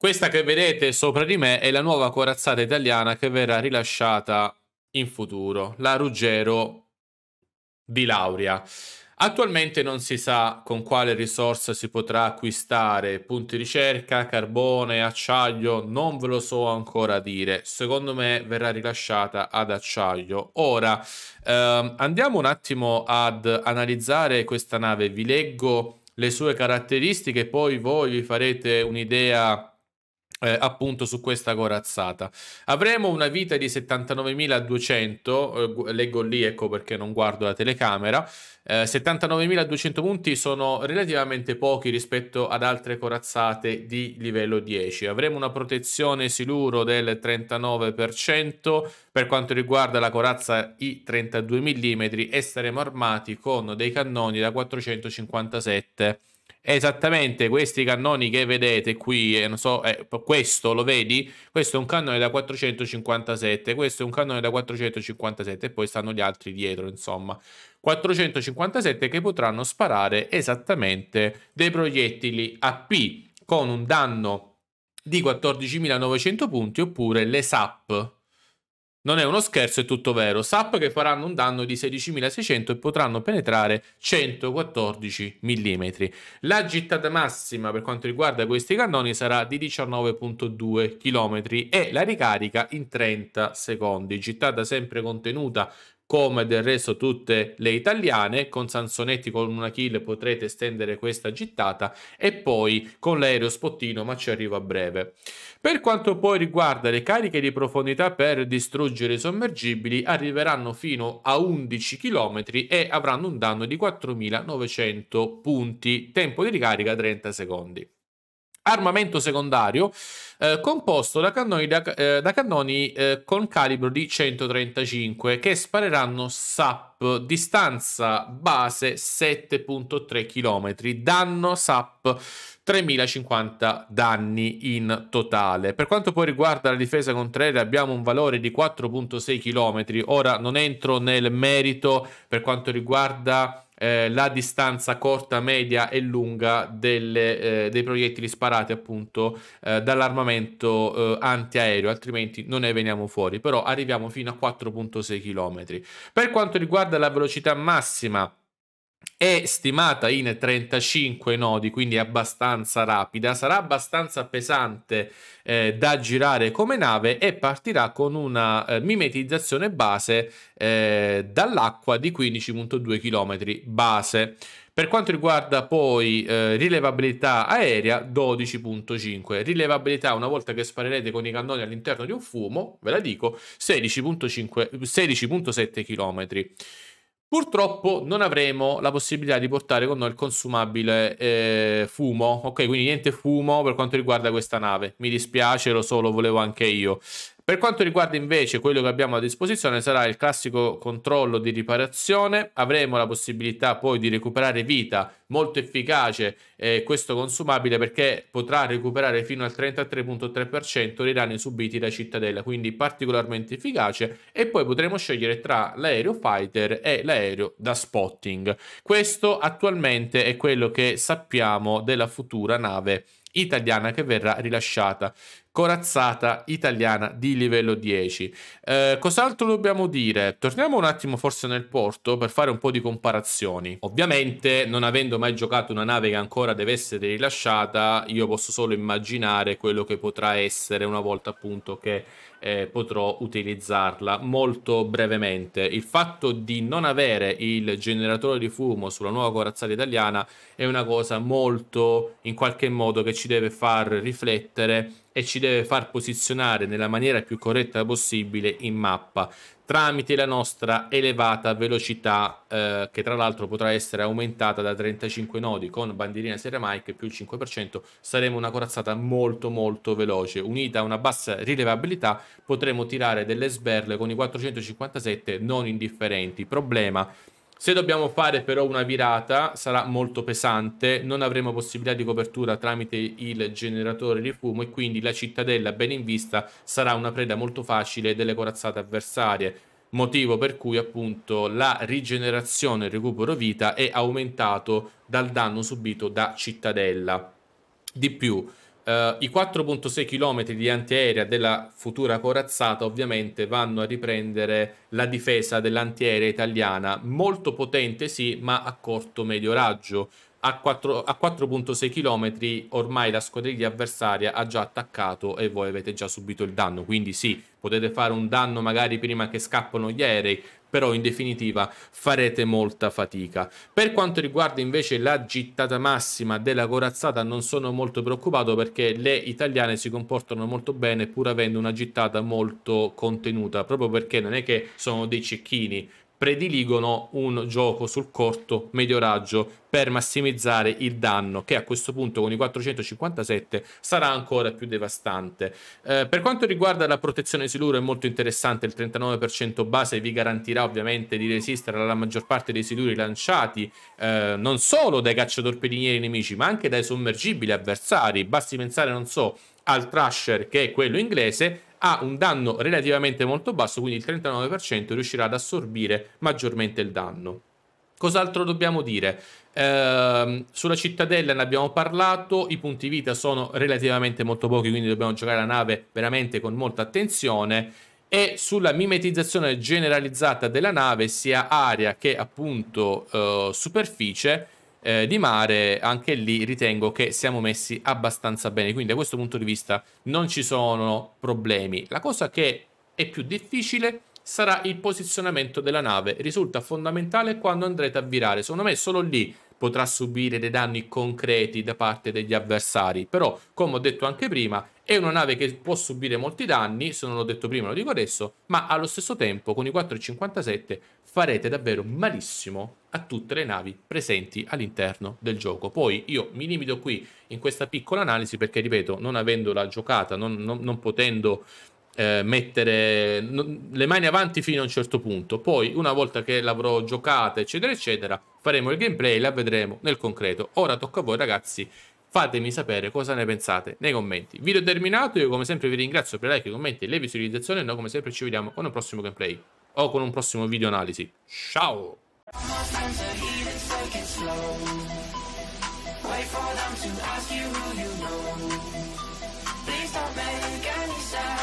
Questa che vedete sopra di me è la nuova corazzata italiana che verrà rilasciata in futuro, la Ruggero di Laurea. Attualmente non si sa con quale risorsa si potrà acquistare punti ricerca, carbone, acciaio, non ve lo so ancora dire. Secondo me verrà rilasciata ad acciaio. Ora ehm, andiamo un attimo ad analizzare questa nave, vi leggo le sue caratteristiche, poi voi vi farete un'idea eh, appunto su questa corazzata. Avremo una vita di 79.200, eh, leggo lì ecco perché non guardo la telecamera, eh, 79.200 punti sono relativamente pochi rispetto ad altre corazzate di livello 10. Avremo una protezione siluro del 39% per quanto riguarda la corazza I32 mm e saremo armati con dei cannoni da 457 Esattamente, questi cannoni che vedete qui, eh, non so, eh, questo lo vedi? Questo è un cannone da 457, questo è un cannone da 457 e poi stanno gli altri dietro, insomma. 457 che potranno sparare esattamente dei proiettili AP con un danno di 14.900 punti oppure le SAP non è uno scherzo, è tutto vero. SAP che faranno un danno di 16.600 e potranno penetrare 114 mm. La gittata massima per quanto riguarda questi cannoni sarà di 19.2 km e la ricarica in 30 secondi. Gittata sempre contenuta come del resto tutte le italiane, con Sansonetti con una kill potrete estendere questa gittata e poi con l'aereo spottino, ma ci arrivo a breve. Per quanto poi riguarda le cariche di profondità per distruggere i sommergibili, arriveranno fino a 11 km e avranno un danno di 4.900 punti, tempo di ricarica 30 secondi armamento secondario eh, composto da cannoni, da, eh, da cannoni eh, con calibro di 135 che spareranno sap distanza base 7.3 km, danno SAP 3.050 danni in totale. Per quanto poi riguarda la difesa contraria abbiamo un valore di 4.6 km, ora non entro nel merito per quanto riguarda eh, la distanza corta, media e lunga delle, eh, dei proiettili sparati appunto eh, dall'armamento eh, antiaereo, altrimenti non ne veniamo fuori, però arriviamo fino a 4.6 km. Per quanto riguarda riguarda la velocità massima è stimata in 35 nodi, quindi abbastanza rapida, sarà abbastanza pesante eh, da girare come nave e partirà con una eh, mimetizzazione base eh, dall'acqua di 15.2 km base. Per quanto riguarda poi eh, rilevabilità aerea, 12.5. Rilevabilità una volta che sparerete con i cannoni all'interno di un fumo, ve la dico, 16.7 km. Purtroppo non avremo la possibilità di portare con noi il consumabile eh, fumo, ok? Quindi niente fumo per quanto riguarda questa nave. Mi dispiace, lo so, lo volevo anche io. Per quanto riguarda invece quello che abbiamo a disposizione sarà il classico controllo di riparazione, avremo la possibilità poi di recuperare vita, molto efficace eh, questo consumabile perché potrà recuperare fino al 33.3% dei danni subiti da Cittadella, quindi particolarmente efficace e poi potremo scegliere tra l'aereo fighter e l'aereo da spotting. Questo attualmente è quello che sappiamo della futura nave italiana che verrà rilasciata corazzata italiana di livello 10. Eh, cos'altro dobbiamo dire? Torniamo un attimo forse nel porto per fare un po' di comparazioni. Ovviamente, non avendo mai giocato una nave che ancora deve essere rilasciata, io posso solo immaginare quello che potrà essere una volta appunto che eh, potrò utilizzarla. Molto brevemente, il fatto di non avere il generatore di fumo sulla nuova corazzata italiana è una cosa molto in qualche modo che ci deve far riflettere e ci deve far posizionare nella maniera più corretta possibile in mappa tramite la nostra elevata velocità eh, che tra l'altro potrà essere aumentata da 35 nodi con bandierina serie Mike più il 5% saremo una corazzata molto molto veloce unita a una bassa rilevabilità potremo tirare delle sberle con i 457 non indifferenti problema se dobbiamo fare però una virata sarà molto pesante, non avremo possibilità di copertura tramite il generatore di fumo e quindi la cittadella ben in vista sarà una preda molto facile delle corazzate avversarie motivo per cui appunto la rigenerazione e il recupero vita è aumentato dal danno subito da cittadella. Di più, Uh, I 4.6 km di antiaerea della futura corazzata ovviamente vanno a riprendere la difesa dell'antiaerea italiana, molto potente sì, ma a corto-medio raggio. A, 4, a 4.6 km ormai la squadriglia avversaria ha già attaccato e voi avete già subito il danno, quindi sì, potete fare un danno magari prima che scappano gli aerei, però in definitiva farete molta fatica. Per quanto riguarda invece la gittata massima della corazzata non sono molto preoccupato perché le italiane si comportano molto bene pur avendo una gittata molto contenuta, proprio perché non è che sono dei cecchini prediligono un gioco sul corto medio raggio per massimizzare il danno che a questo punto con i 457 sarà ancora più devastante. Eh, per quanto riguarda la protezione siluro è molto interessante, il 39% base vi garantirà ovviamente di resistere alla maggior parte dei siluri lanciati eh, non solo dai cacciatorpedinieri nemici ma anche dai sommergibili avversari, basti pensare non so al Thrasher che è quello inglese ha un danno relativamente molto basso, quindi il 39% riuscirà ad assorbire maggiormente il danno. Cos'altro dobbiamo dire? Eh, sulla cittadella ne abbiamo parlato, i punti vita sono relativamente molto pochi, quindi dobbiamo giocare la nave veramente con molta attenzione e sulla mimetizzazione generalizzata della nave sia aria che appunto eh, superficie eh, di mare, anche lì ritengo che siamo messi abbastanza bene, quindi da questo punto di vista non ci sono problemi. La cosa che è più difficile sarà il posizionamento della nave, risulta fondamentale quando andrete a virare, secondo me solo lì potrà subire dei danni concreti da parte degli avversari, però come ho detto anche prima è una nave che può subire molti danni, se non l'ho detto prima lo dico adesso, ma allo stesso tempo con i 4,57 farete davvero malissimo a tutte le navi presenti all'interno del gioco. Poi io mi limito qui in questa piccola analisi perché, ripeto, non avendola giocata, non, non, non potendo eh, mettere non, le mani avanti fino a un certo punto, poi una volta che l'avrò giocata, eccetera, eccetera, faremo il gameplay e la vedremo nel concreto. Ora tocca a voi ragazzi fatemi sapere cosa ne pensate nei commenti. Video terminato, io come sempre vi ringrazio per i like, i commenti e le visualizzazioni e noi come sempre ci vediamo con un prossimo gameplay o con un prossimo video analisi. Ciao! Wait for them to ask you who you know. Please don't make any sound.